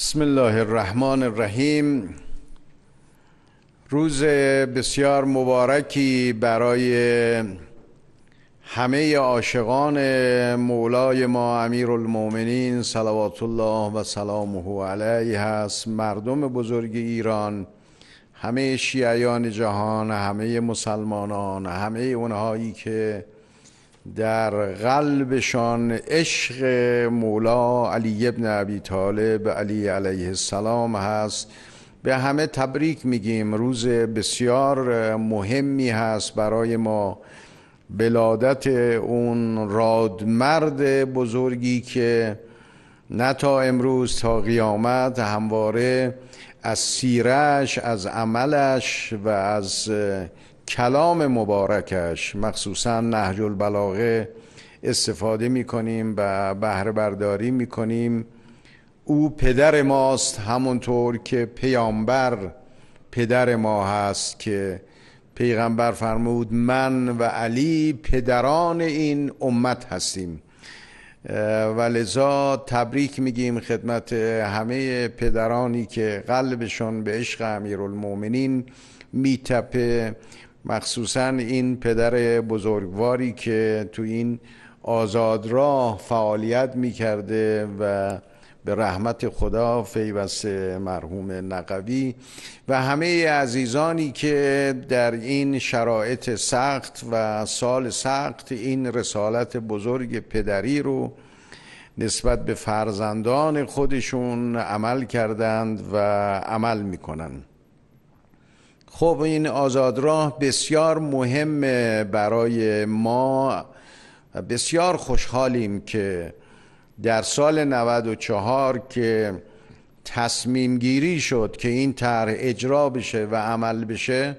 بسم الله الرحمن الرحیم روز بسیار مبارکی برای همه عاشقان مولای ما امیر المومنین صلوات الله و سلامه علیه هست مردم بزرگ ایران همه شیعیان جهان همه مسلمانان همه اونهایی که در قلبشان عشق مولا علی ابن ابی طالب علی علیه السلام هست به همه تبریک میگیم روز بسیار مهمی هست برای ما بلادت اون رادمرد بزرگی که نه تا امروز تا قیامت همواره از سیرش از عملش و از کلام مبارکش مخصوصا نهج البلاغه استفاده می کنیم و بهره برداری می کنیم او پدر ماست همونطور که پیامبر پدر ما هست که پیغمبر فرمود من و علی پدران این امت هستیم و لذا تبریک میگیم خدمت همه پدرانی که قلبشون به عشق امیرالمومنین میتپه مخصوصا این پدر بزرگواری که تو این آزاد راه فعالیت میکرده و به رحمت خدا پیوسته مرحوم نقوی و همه عزیزانی که در این شرایط سخت و سال سخت این رسالت بزرگ پدری رو نسبت به فرزندان خودشون عمل کردند و عمل میکنند خب این آزادراه بسیار مهم برای ما بسیار خوشحالیم که در سال 94 که تصمیم گیری شد که این طرح اجرا بشه و عمل بشه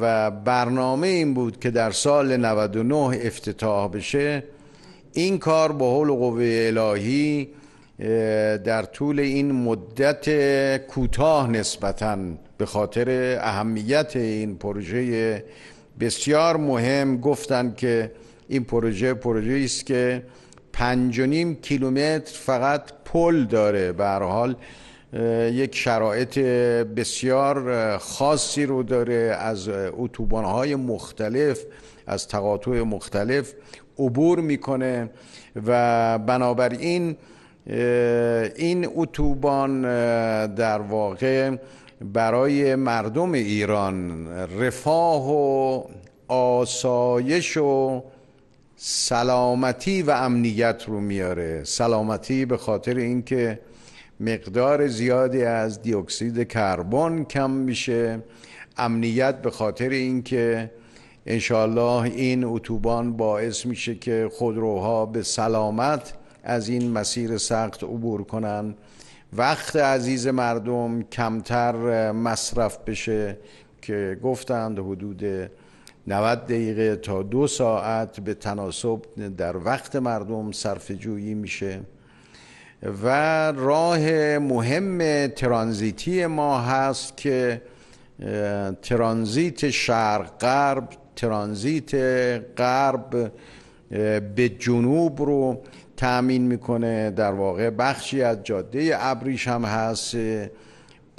و برنامه این بود که در سال 99 افتتاح بشه این کار با حول قوه الهی در طول این مدت کوتاه نسبتاً به خاطر اهمیت این پروژه بسیار مهم گفتند که این پروژه پروژه است که پنج و نیم کیلومتر فقط پل داره به هر حال یک شرایط بسیار خاصی رو داره از های مختلف از تقاطع مختلف عبور میکنه و بنابراین این اتوبان در واقع برای مردم ایران رفاه و آسایش و سلامتی و امنیت رو میاره سلامتی به خاطر اینکه مقدار زیادی از دیوکسید کربن کم میشه امنیت به خاطر اینکه انشالله این اتوبان باعث میشه که خودروها به سلامت از این مسیر سخت عبور کنن وقت عزیز مردم کمتر مصرف بشه که گفتند حدود 90 دقیقه تا دو ساعت به تناسب در وقت مردم صرف جویی میشه و راه مهم ترانزیتی ما هست که ترانزیت شرق غرب ترانزیت غرب به جنوب رو تأمین میکنه در واقع بخشی از جاده ابریش هم هست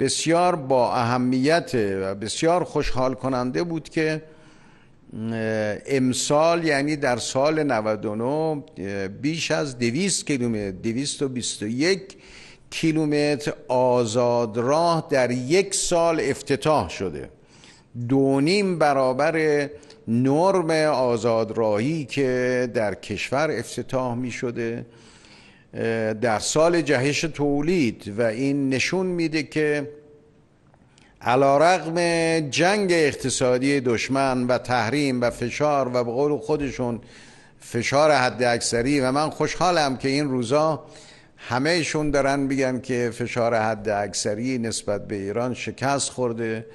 بسیار با اهمیت و بسیار خوشحال کننده بود که امسال یعنی در سال 99 بیش از 200 کیلومتر 221 کیلومتر آزاد راه در یک سال افتتاح شده دونیم برابر نرم آزادراهی که در کشور افتتاح می شده در سال جهش تولید و این نشون میده که علا رقم جنگ اقتصادی دشمن و تحریم و فشار و به قول خودشون فشار حد اکثری و من خوشحالم که این روزا همهشون دارن میگن که فشار حد اکثری نسبت به ایران شکست خورده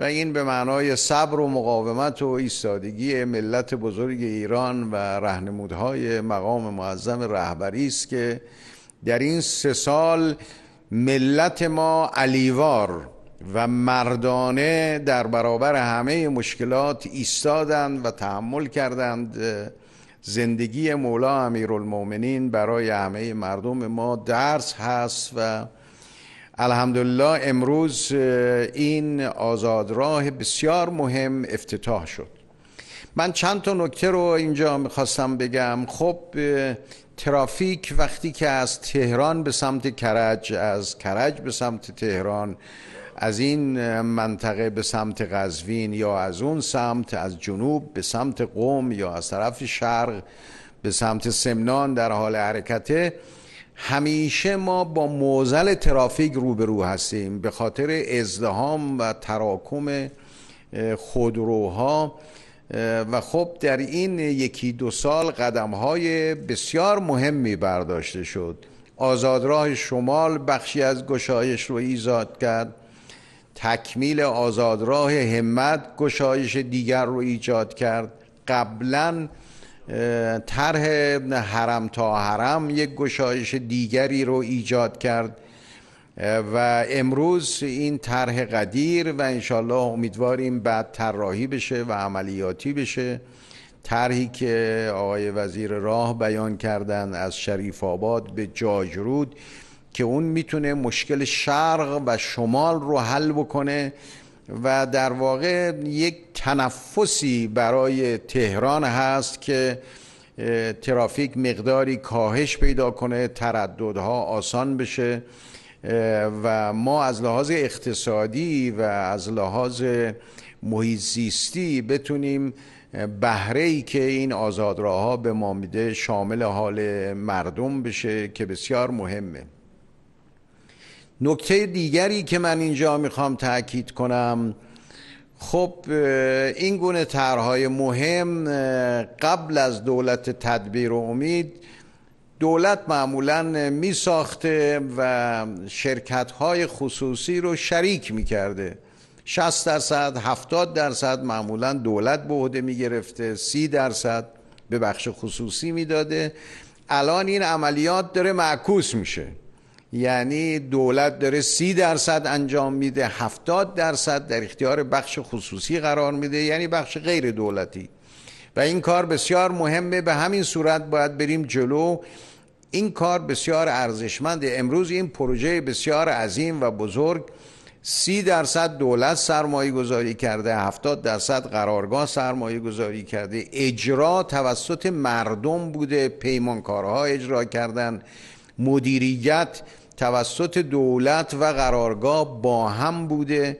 و این به معنای صبر و مقاومت و ایستادگی ملت بزرگ ایران و رهنمودهای مقام معظم رهبری است که در این سه سال ملت ما علیوار و مردانه در برابر همه مشکلات ایستادند و تحمل کردند زندگی مولا امیرالمؤمنین برای همه مردم ما درس هست و الحمدلله امروز این آزادراه بسیار مهم افتتاح شد من چند تا نکته رو اینجا میخواستم بگم خب ترافیک وقتی که از تهران به سمت کرج از کرج به سمت تهران از این منطقه به سمت قزوین یا از اون سمت از جنوب به سمت قوم یا از طرف شرق به سمت سمنان در حال حرکته همیشه ما با موزل ترافیک روبرو هستیم به خاطر ازدهام و تراکم خودروها و خب در این یکی دو سال قدم های بسیار مهمی برداشته شد آزادراه شمال بخشی از گشایش رو ایجاد کرد تکمیل آزادراه همت گشایش دیگر رو ایجاد کرد قبلا طرح حرم تا حرم یک گشایش دیگری رو ایجاد کرد و امروز این طرح قدیر و انشالله امیدواریم بعد طراحی بشه و عملیاتی بشه طرحی که آقای وزیر راه بیان کردن از شریف آباد به جاجرود که اون میتونه مشکل شرق و شمال رو حل بکنه و در واقع یک تنفسی برای تهران هست که ترافیک مقداری کاهش پیدا کنه ترددها آسان بشه و ما از لحاظ اقتصادی و از لحاظ محیزیستی بتونیم بهره ای که این آزادراها به ما میده شامل حال مردم بشه که بسیار مهمه نکته دیگری که من اینجا میخوام تاکید کنم خب این گونه طرحهای مهم قبل از دولت تدبیر و امید دولت معمولا می ساخته و شرکت های خصوصی رو شریک می کرده 60 درصد 70 درصد معمولا دولت به عهده می گرفته 30 درصد به بخش خصوصی میداده الان این عملیات داره معکوس میشه یعنی دولت داره سی درصد انجام میده هفتاد درصد در اختیار بخش خصوصی قرار میده یعنی بخش غیر دولتی و این کار بسیار مهمه به همین صورت باید بریم جلو این کار بسیار ارزشمند امروز این پروژه بسیار عظیم و بزرگ سی درصد دولت سرمایه گذاری کرده 70 درصد قرارگاه سرمایه گذاری کرده اجرا توسط مردم بوده پیمانکارها اجرا کردن مدیریت توسط دولت و قرارگاه با هم بوده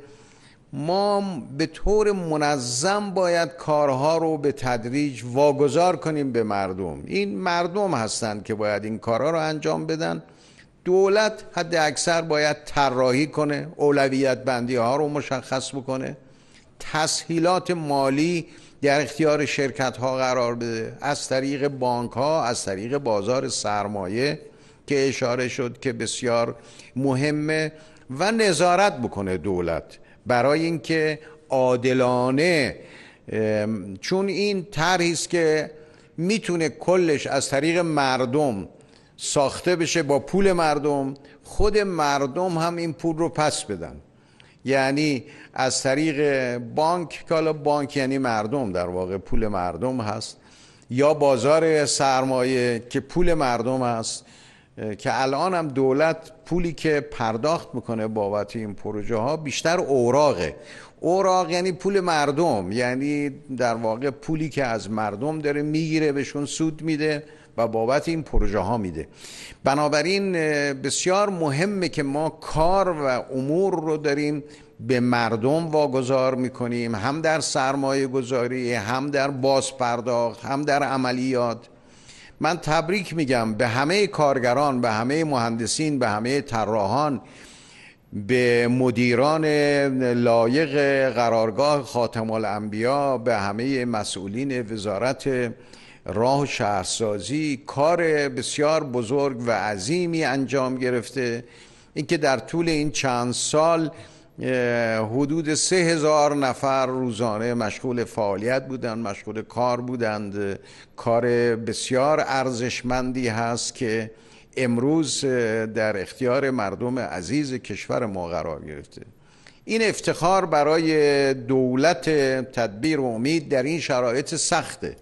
ما به طور منظم باید کارها رو به تدریج واگذار کنیم به مردم این مردم هستند که باید این کارها رو انجام بدن دولت حد اکثر باید طراحی کنه اولویت بندی ها رو مشخص بکنه تسهیلات مالی در اختیار شرکت ها قرار بده از طریق بانک ها از طریق بازار سرمایه که اشاره شد که بسیار مهمه و نظارت بکنه دولت برای اینکه عادلانه چون این طرحی است که میتونه کلش از طریق مردم ساخته بشه با پول مردم خود مردم هم این پول رو پس بدن یعنی از طریق بانک کالا بانک یعنی مردم در واقع پول مردم هست یا بازار سرمایه که پول مردم هست که الان هم دولت پولی که پرداخت میکنه بابت این پروژه ها بیشتر اوراقه اوراق یعنی پول مردم یعنی در واقع پولی که از مردم داره میگیره بهشون سود میده و بابت این پروژه ها میده بنابراین بسیار مهمه که ما کار و امور رو داریم به مردم واگذار میکنیم هم در سرمایه گذاری هم در باز پرداخت هم در عملیات من تبریک میگم به همه کارگران به همه مهندسین به همه طراحان به مدیران لایق قرارگاه خاتم الانبیا به همه مسئولین وزارت راه و شهرسازی کار بسیار بزرگ و عظیمی انجام گرفته اینکه در طول این چند سال حدود سه هزار نفر روزانه مشغول فعالیت بودند مشغول کار بودند کار بسیار ارزشمندی هست که امروز در اختیار مردم عزیز کشور ما قرار گرفته این افتخار برای دولت تدبیر و امید در این شرایط سخته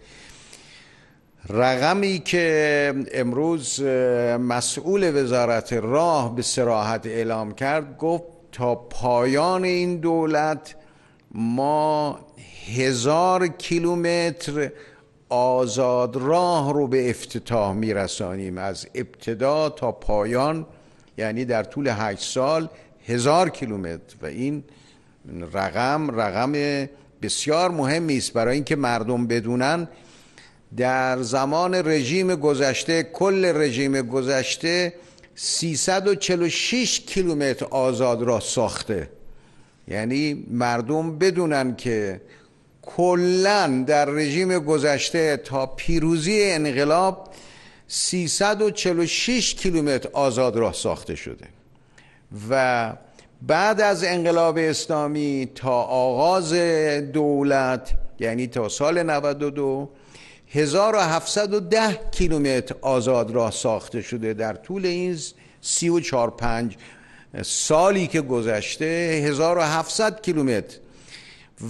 رقمی که امروز مسئول وزارت راه به سراحت اعلام کرد گفت تا پایان این دولت ما هزار کیلومتر آزاد راه رو به افتتاح میرسانیم از ابتدا تا پایان یعنی در طول هشت سال هزار کیلومتر و این رقم رقم بسیار مهمی است برای اینکه مردم بدونن در زمان رژیم گذشته کل رژیم گذشته 346 کیلومتر آزاد را ساخته یعنی مردم بدونن که کلا در رژیم گذشته تا پیروزی انقلاب 346 کیلومتر آزاد راه ساخته شده و بعد از انقلاب اسلامی تا آغاز دولت یعنی تا سال 92 1710 کیلومتر آزاد راه ساخته شده در طول این 34 5 سالی که گذشته 1700 کیلومتر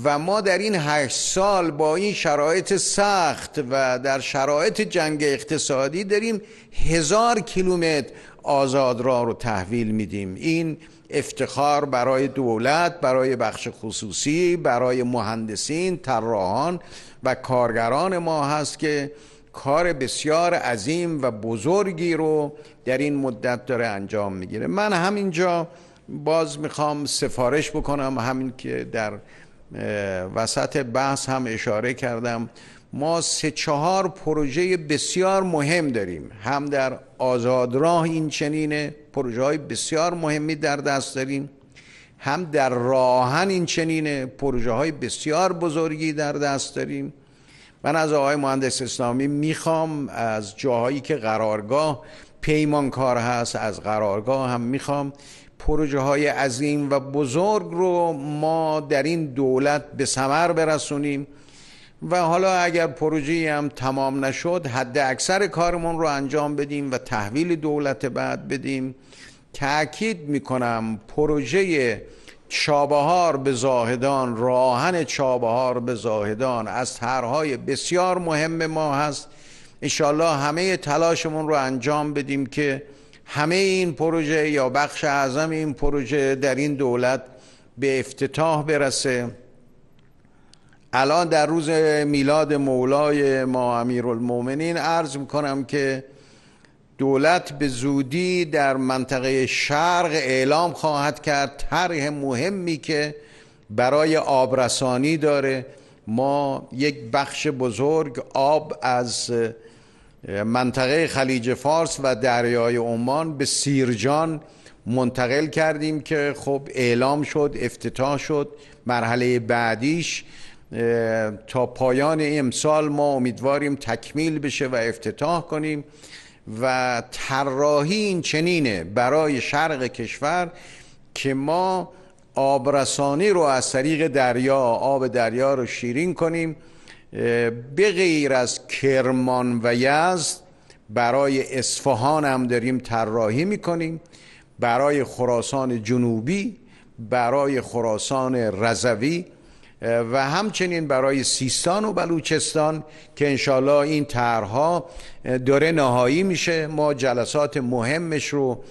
و ما در این هشت سال با این شرایط سخت و در شرایط جنگ اقتصادی داریم هزار کیلومتر آزاد راه رو تحویل میدیم این افتخار برای دولت برای بخش خصوصی برای مهندسین طراحان و کارگران ما هست که کار بسیار عظیم و بزرگی رو در این مدت داره انجام میگیره من همینجا باز میخوام سفارش بکنم همین که در وسط بحث هم اشاره کردم ما سه چهار پروژه بسیار مهم داریم هم در آزادراه این چنینه پروژه های بسیار مهمی در دست داریم هم در راهن این چنینه پروژه های بسیار بزرگی در دست داریم من از آقای مهندس اسلامی میخوام از جاهایی که قرارگاه پیمانکار هست از قرارگاه هم میخوام پروژه های عظیم و بزرگ رو ما در این دولت به ثمر برسونیم و حالا اگر پروژه هم تمام نشد حد اکثر کارمون رو انجام بدیم و تحویل دولت بعد بدیم تأکید میکنم پروژه چابهار به زاهدان راهن چابهار به زاهدان از طرحهای بسیار مهم ما هست انشالله همه تلاشمون رو انجام بدیم که همه این پروژه یا بخش اعظم این پروژه در این دولت به افتتاح برسه الان در روز میلاد مولای ما المومنین عرض میکنم که دولت به زودی در منطقه شرق اعلام خواهد کرد طرح مهمی که برای آبرسانی داره ما یک بخش بزرگ آب از منطقه خلیج فارس و دریای عمان به سیرجان منتقل کردیم که خب اعلام شد افتتاح شد مرحله بعدیش تا پایان امسال ما امیدواریم تکمیل بشه و افتتاح کنیم و طراحی این چنینه برای شرق کشور که ما آبرسانی رو از طریق دریا آب دریا رو شیرین کنیم به غیر از کرمان و یزد برای اصفهان هم داریم طراحی میکنیم برای خراسان جنوبی برای خراسان رضوی و همچنین برای سیستان و بلوچستان که انشالله این طرحها داره نهایی میشه ما جلسات مهمش رو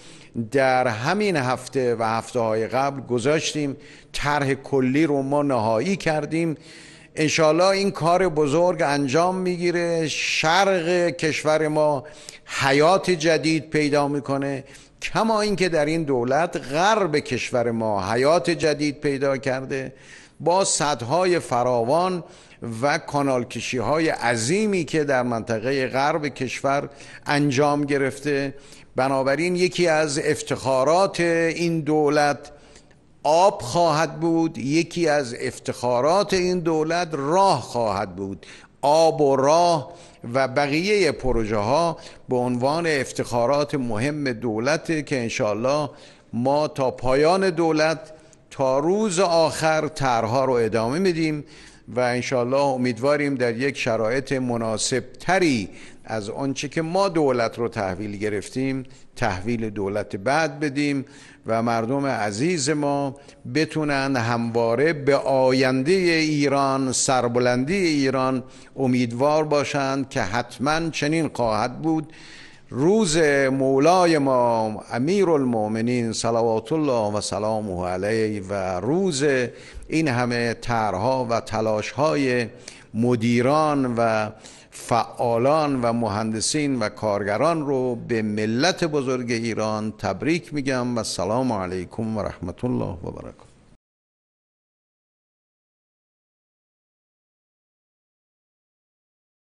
در همین هفته و هفته های قبل گذاشتیم طرح کلی رو ما نهایی کردیم انشالله این کار بزرگ انجام میگیره شرق کشور ما حیات جدید پیدا میکنه کما اینکه در این دولت غرب کشور ما حیات جدید پیدا کرده با صدهای فراوان و کشی های عظیمی که در منطقه غرب کشور انجام گرفته بنابراین یکی از افتخارات این دولت آب خواهد بود یکی از افتخارات این دولت راه خواهد بود آب و راه و بقیه پروژه ها به عنوان افتخارات مهم دولت که انشالله ما تا پایان دولت تا روز آخر ترها رو ادامه میدیم و انشالله امیدواریم در یک شرایط مناسب تری از آنچه که ما دولت رو تحویل گرفتیم تحویل دولت بعد بدیم و مردم عزیز ما بتونن همواره به آینده ایران سربلندی ایران امیدوار باشند که حتما چنین خواهد بود روز مولای ما امیر المومنین صلوات الله و سلامه علیه و روز این همه طرها و تلاش های مدیران و فعالان و مهندسین و کارگران رو به ملت بزرگ ایران تبریک میگم و سلام علیکم و رحمت الله و برکاته